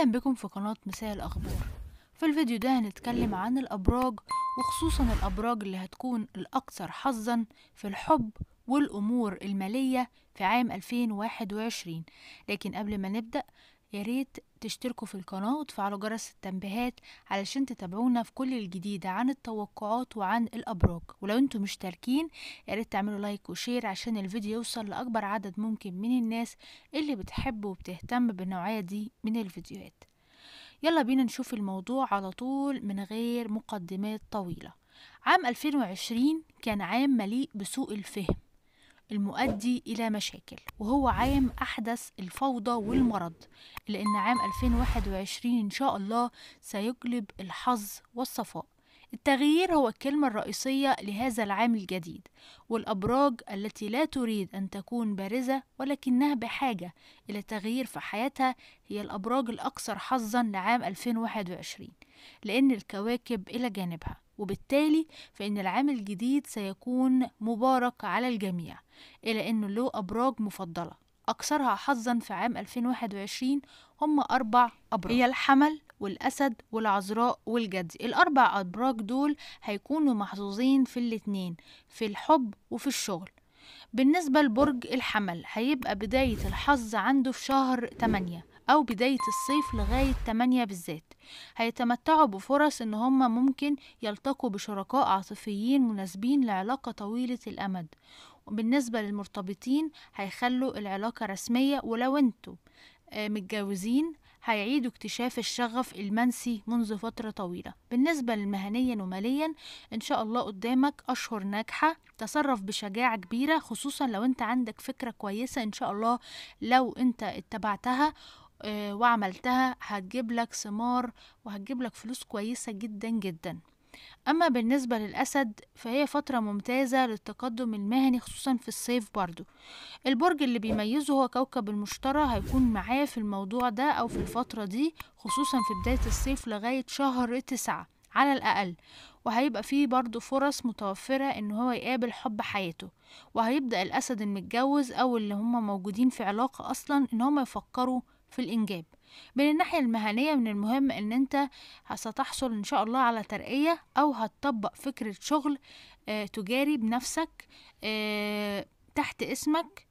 أهلا بكم في قناة مساء الأخبار في الفيديو ده هنتكلم عن الأبراج وخصوصا الأبراج اللي هتكون الأكثر حظا في الحب والأمور المالية في عام 2021 لكن قبل ما نبدأ ياريت تشتركوا في القناة وتفعلوا جرس التنبيهات علشان تتابعونا في كل الجديد عن التوقعات وعن الأبراج ولو انتم مشتركين ياريت تعملوا لايك وشير عشان الفيديو يوصل لأكبر عدد ممكن من الناس اللي بتحب وبتهتم بالنوعية دي من الفيديوهات يلا بينا نشوف الموضوع على طول من غير مقدمات طويلة عام 2020 كان عام مليء بسوء الفهم المؤدي إلى مشاكل وهو عام أحدث الفوضى والمرض لأن عام 2021 إن شاء الله سيجلب الحظ والصفاء التغيير هو الكلمة الرئيسية لهذا العام الجديد والأبراج التي لا تريد أن تكون بارزة ولكنها بحاجة إلى تغيير في حياتها هي الأبراج الأكثر حظا لعام 2021 لأن الكواكب إلى جانبها وبالتالي فإن العام الجديد سيكون مبارك على الجميع إلى أنه له أبراج مفضلة أكثرها حظا في عام 2021 هم أربع أبراج هي الحمل والأسد والعذراء والجدي الأربع أبراج دول هيكونوا محظوظين في الاتنين في الحب وفي الشغل بالنسبة لبرج الحمل هيبقى بداية الحظ عنده في شهر 8 أو بداية الصيف لغاية 8 بالذات هيتمتعوا بفرص إن هم ممكن يلتقوا بشركاء عاطفيين مناسبين لعلاقة طويلة الأمد وبالنسبة للمرتبطين هيخلوا العلاقة رسمية ولو انتوا آه، متجوزين هيعيدوا اكتشاف الشغف المنسي منذ فترة طويلة بالنسبة للمهنيا وماليا إن شاء الله قدامك أشهر ناجحة تصرف بشجاعة كبيرة خصوصا لو أنت عندك فكرة كويسة إن شاء الله لو أنت اتبعتها آه، وعملتها هتجيب لك ثمار وهتجيب لك فلوس كويسة جدا جدا أما بالنسبة للأسد فهي فترة ممتازة للتقدم المهني خصوصا في الصيف برضو البرج اللي بيميزه هو كوكب المشتري هيكون معاه في الموضوع ده أو في الفترة دي خصوصا في بداية الصيف لغاية شهر تسعة على الأقل وهيبقى فيه برضو فرص متوفرة إن هو يقابل حب حياته وهيبدأ الأسد المتجوز أو اللي هما موجودين في علاقة أصلا إن هما يفكروا في الإنجاب من الناحية المهنية من المهم ان انت ستحصل ان شاء الله على ترقية او هتطبق فكرة شغل آه، تجاري بنفسك آه، تحت اسمك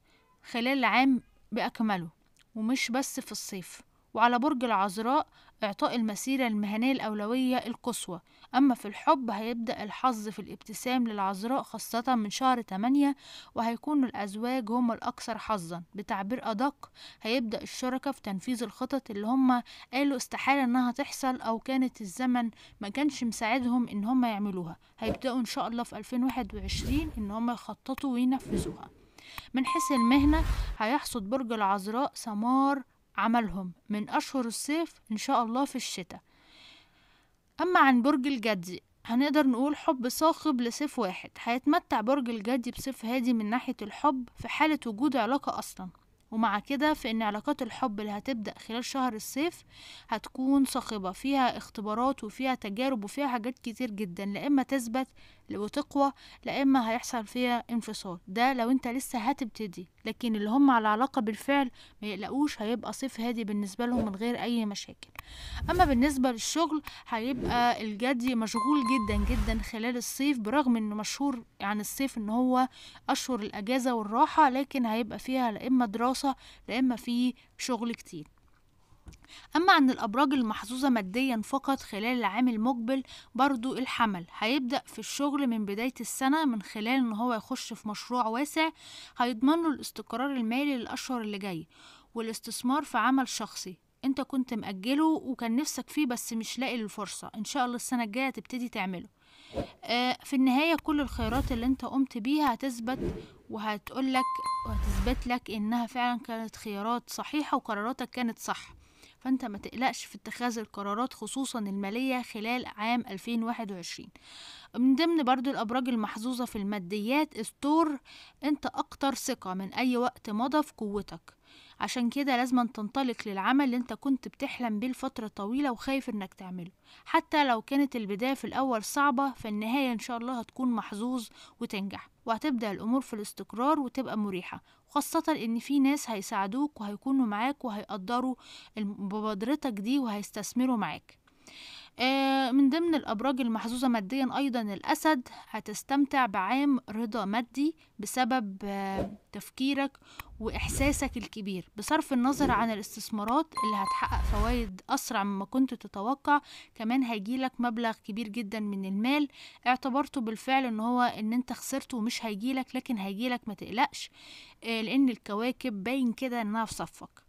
خلال العام بأكمله ومش بس في الصيف وعلى برج العذراء إعطاء المسيرة المهنية الأولوية القصوى أما في الحب هيبدأ الحظ في الابتسام للعذراء خاصة من شهر 8 وهيكون الأزواج هم الأكثر حظا بتعبير أدق هيبدأ الشركة في تنفيذ الخطط اللي هم قالوا استحالة إنها تحصل أو كانت الزمن ما كانش مساعدهم إن هم يعملوها هيبدأوا إن شاء الله في 2021 إن هم يخططوا وينفذوها من حيث المهنة هيحصد برج العذراء سمار عملهم من أشهر الصيف إن شاء الله في الشتاء أما عن برج الجدي هنقدر نقول حب صاخب لصيف واحد هيتمتع برج الجدي بصيف هادي من ناحية الحب في حالة وجود علاقة أصلا ومع كده إن علاقات الحب اللي هتبدأ خلال شهر الصيف هتكون صاخبة فيها اختبارات وفيها تجارب وفيها حاجات كتير جدا لإما إما تثبت وتقوى لا اما هيحصل فيها انفصال ده لو انت لسه هتبتدي لكن اللي هم على علاقه بالفعل ما يقلقوش هيبقى صيف هادي بالنسبه لهم من غير اي مشاكل اما بالنسبه للشغل هيبقى الجدي مشغول جدا جدا خلال الصيف برغم انه مشهور عن يعني الصيف ان هو اشهر الاجازه والراحه لكن هيبقى فيها لا اما دراسه لا اما في شغل كتير أما عن الأبراج المحظوظة ماديا فقط خلال العام المقبل برضو الحمل هيبدأ في الشغل من بداية السنة من خلال إن هو يخش في مشروع واسع هيضمن له الاستقرار المالي للأشهر اللي جاي والاستثمار في عمل شخصي انت كنت مأجله وكان نفسك فيه بس مش لاقي الفرصة ان شاء الله السنة الجاية تبتدي تعمله آه، في النهاية كل الخيارات اللي انت قمت بيها هتثبت وهتقولك وهتثبت لك انها فعلا كانت خيارات صحيحة وقراراتك كانت صح فأنت ما تقلقش في اتخاذ القرارات خصوصا المالية خلال عام 2021 من ضمن برضو الأبراج المحظوظة في الماديات استور أنت أكتر ثقة من أي وقت مضى في قوتك عشان كده لازم تنطلق للعمل اللي انت كنت بتحلم بيه لفترة طويلة وخايف انك تعمله حتى لو كانت البداية في الأول صعبة في النهاية إن شاء الله هتكون محظوظ وتنجح وهتبدأ الأمور في الاستقرار وتبقى مريحة خاصة إن في ناس هيساعدوك وهيكونوا معاك وهيقدروا مبادرتك دي وهيستثمروا معاك آه، من ضمن الأبراج المحظوظة ماديا أيضا الأسد هتستمتع بعام رضا مادي بسبب آه، تفكيرك وإحساسك الكبير بصرف النظر عن الاستثمارات اللي هتحقق فوائد أسرع مما كنت تتوقع كمان هيجيلك مبلغ كبير جدا من المال اعتبرته بالفعل ان هو ان انت خسرته ومش هيجيلك لكن هيجيلك ما تقلقش آه، لأن الكواكب باين كده انها في صفك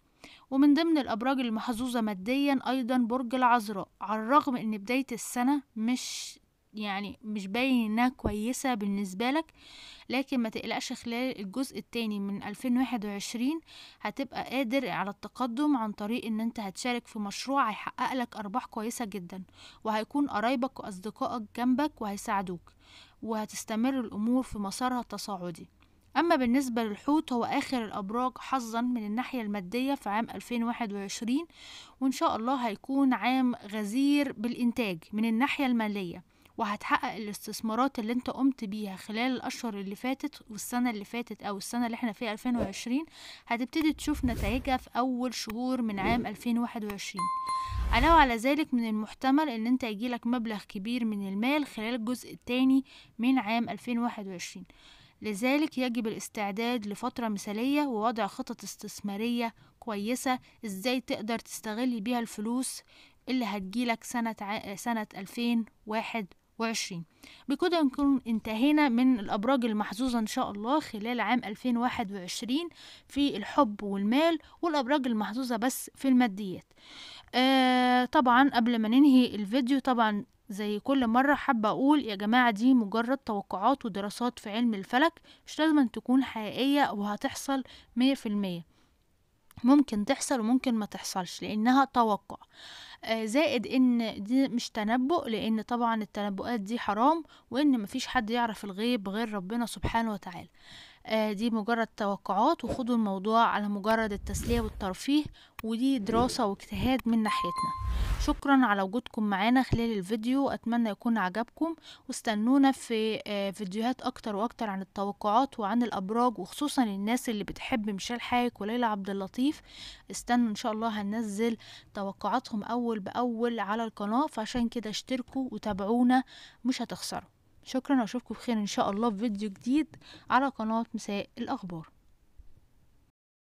ومن ضمن الأبراج المحظوظة ماديا أيضا برج العذراء على الرغم إن بداية السنة مش يعني مش باين انها كويسة بالنسبة لك لكن ما تقلقش خلال الجزء التاني من 2021 هتبقى قادر على التقدم عن طريق ان انت هتشارك في مشروع هيحقق لك ارباح كويسة جدا وهيكون قرايبك واصدقائك جنبك وهيساعدوك وهتستمر الامور في مسارها التصاعدي أما بالنسبة للحوت هو آخر الأبراج حظا من الناحية المادية في عام 2021 وإن شاء الله هيكون عام غزير بالإنتاج من الناحية المالية وهتحقق الاستثمارات اللي انت قمت بيها خلال الأشهر اللي فاتت والسنة اللي فاتت أو السنة اللي احنا فيها 2020 هتبتدي تشوف نتائجها في أول شهور من عام 2021 علاوة على ذلك من المحتمل ان انت يجيلك مبلغ كبير من المال خلال الجزء الثاني من عام 2021 لذلك يجب الاستعداد لفترة مثالية ووضع خطط استثمارية كويسة ازاي تقدر تستغل بيها الفلوس اللي هتجيلك سنة ع... سنة 2021 بكده نكون انتهينا من الأبراج المحظوظة إن شاء الله خلال عام 2021 في الحب والمال والأبراج المحظوظة بس في الماديات آه طبعا قبل ما ننهي الفيديو طبعا زي كل مرة حابة أقول يا جماعة دي مجرد توقعات ودراسات في علم الفلك مش لازم تكون حقيقية أو هتحصل مية في المية ممكن تحصل وممكن ما تحصلش لأنها توقع آه، زائد ان دي مش تنبؤ لان طبعا التنبؤات دي حرام وان مفيش حد يعرف الغيب غير ربنا سبحانه وتعالى آه، دي مجرد توقعات وخدوا الموضوع على مجرد التسلية والترفيه ودي دراسة واجتهاد من ناحيتنا شكرا على وجودكم معانا خلال الفيديو أتمنى يكون عجبكم واستنونا في آه، فيديوهات أكتر وأكتر عن التوقعات وعن الأبراج وخصوصا الناس اللي بتحب مشال حايك وليلى عبد اللطيف استنوا إن شاء الله هننزل توقعاتهم أول بأول على القناة فعشان كده اشتركوا وتابعونا مش هتخسروا شكرا واشوفكم بخير ان شاء الله في فيديو جديد على قناة مساء الاخبار